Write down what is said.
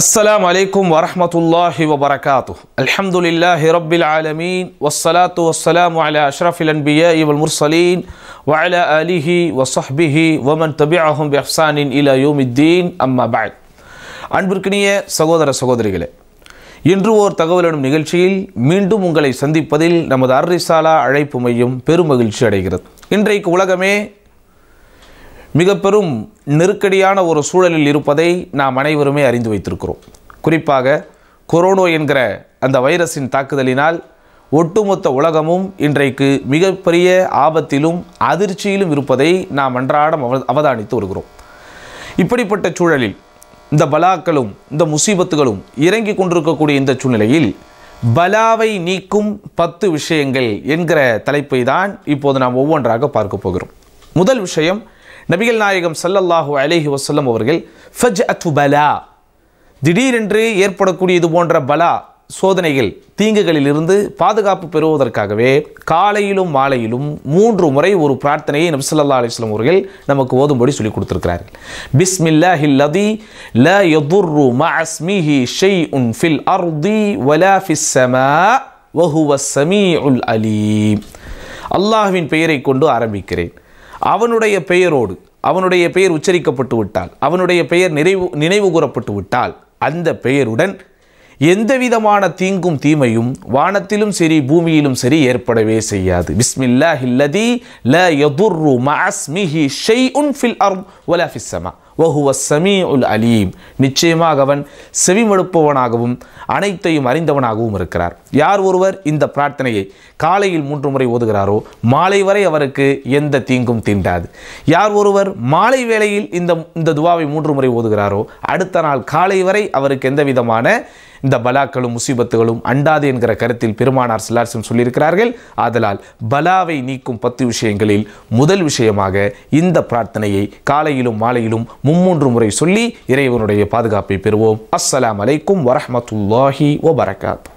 وبركاته الحمد لله رب العالمين والصلاة والسلام على أشرف الأنبياء والمرسلين وعلى இவல் முர்சலீன் ومن تبعهم வசஹ்பிஹி إلى يوم الدين أما யூமித்தீன் عن بركنية அன்பிற்கினிய சகோதர சகோதரிகளே இன்று ஓர் தகவலிடும் நிகழ்ச்சியில் மீண்டும் உங்களை சந்திப்பதில் நமது அர்ரிசாலா அழைப்பு மையம் பெருமகிழ்ச்சி அடைகிறது இன்றைக்கு உலகமே மிக பெரும் நெருக்கடியான ஒரு சூழலில் இருப்பதை நாம் அனைவருமே அறிந்து வைத்திருக்கிறோம் குறிப்பாக கொரோனோ என்கிற அந்த வைரஸின் தாக்குதலினால் ஒட்டுமொத்த உலகமும் இன்றைக்கு மிகப்பெரிய ஆபத்திலும் அதிர்ச்சியிலும் இருப்பதை நாம் அன்றாடம் அவ அவதானித்து வருகிறோம் இப்படிப்பட்ட சூழலில் இந்த பலாக்களும் இந்த முசீபத்துகளும் இறங்கி கொண்டிருக்கக்கூடிய இந்த சூழ்நிலையில் பலாவை நீக்கும் பத்து விஷயங்கள் என்கிற தலைப்பை தான் இப்போது நாம் ஒவ்வொன்றாக பார்க்க போகிறோம் முதல் விஷயம் நபிகள் நாயகம் சல்லல்லாஹூ அலேஹி வசல்லம் அவர்கள் ஃபஜ் அத்து பலா திடீரென்று ஏற்படக்கூடிய இது போன்ற பலா சோதனைகள் தீங்குகளிலிருந்து பாதுகாப்பு பெறுவதற்காகவே காலையிலும் மாலையிலும் மூன்று முறை ஒரு பிரார்த்தனையை நபிசல்லா அலிஸ்லம் அவர்கள் நமக்கு ஓதும்படி சொல்லிக் கொடுத்துருக்கிறார்கள் பிஸ்மில்லா லதி ல யதுர்ரு மஸ்மிஹி ஷெய் உன் ஃபில் அர்தி வலா ஃபிஸ்ஸமா வஹுவ சமீ உல் அலீம் அல்லாஹ்வின் பெயரை கொண்டு ஆரம்பிக்கிறேன் அவனுடைய பெயரோடு அவனுடைய பெயர் உச்சரிக்கப்பட்டு விட்டால் அவனுடைய பெயர் நிறைவு நினைவு கூறப்பட்டு விட்டால் அந்த பெயருடன் எந்த விதமான தீங்கும் தீமையும் வானத்திலும் சரி பூமியிலும் சரி ஏற்படவே செய்யாது பிஸ்மில்லா ஹில்லதி ல யதுர்ரு மஸ்மிஹி ஷெய் உன் ஃபில் அர்ம் ஒலா ஃபிஸ்ஸமா வஹுவ சமீ உல் அலீம் நிச்சயமாக அவன் செவிமடுப்பவனாகவும் அனைத்தையும் அறிந்தவனாகவும் இருக்கிறார் யார் ஒருவர் இந்த பிரார்த்தனையை காலையில் மூன்று முறை ஓதுகிறாரோ மாலை வரை அவருக்கு எந்த தீங்கும் தீண்டாது யார் ஒருவர் மாலை வேளையில் இந்த இந்த துவாவை மூன்று முறை ஓதுகிறாரோ அடுத்த நாள் காலை வரை அவருக்கு எந்த விதமான இந்த பலாக்களும் முசீபத்துகளும் அண்டாது என்கிற கருத்தில் பெருமானார் சிலாசம் சொல்லியிருக்கிறார்கள் அதனால் பலாவை நீக்கும் பத்து விஷயங்களில் முதல் விஷயமாக இந்த பிரார்த்தனையை காலையிலும் மாலையிலும் மும்மூன்று முறை சொல்லி இறைவனுடைய பாதுகாப்பை பெறுவோம் அஸ்ஸலாம் அலைக்கும் வரமத்துல்லாஹி ஓ வரகாத்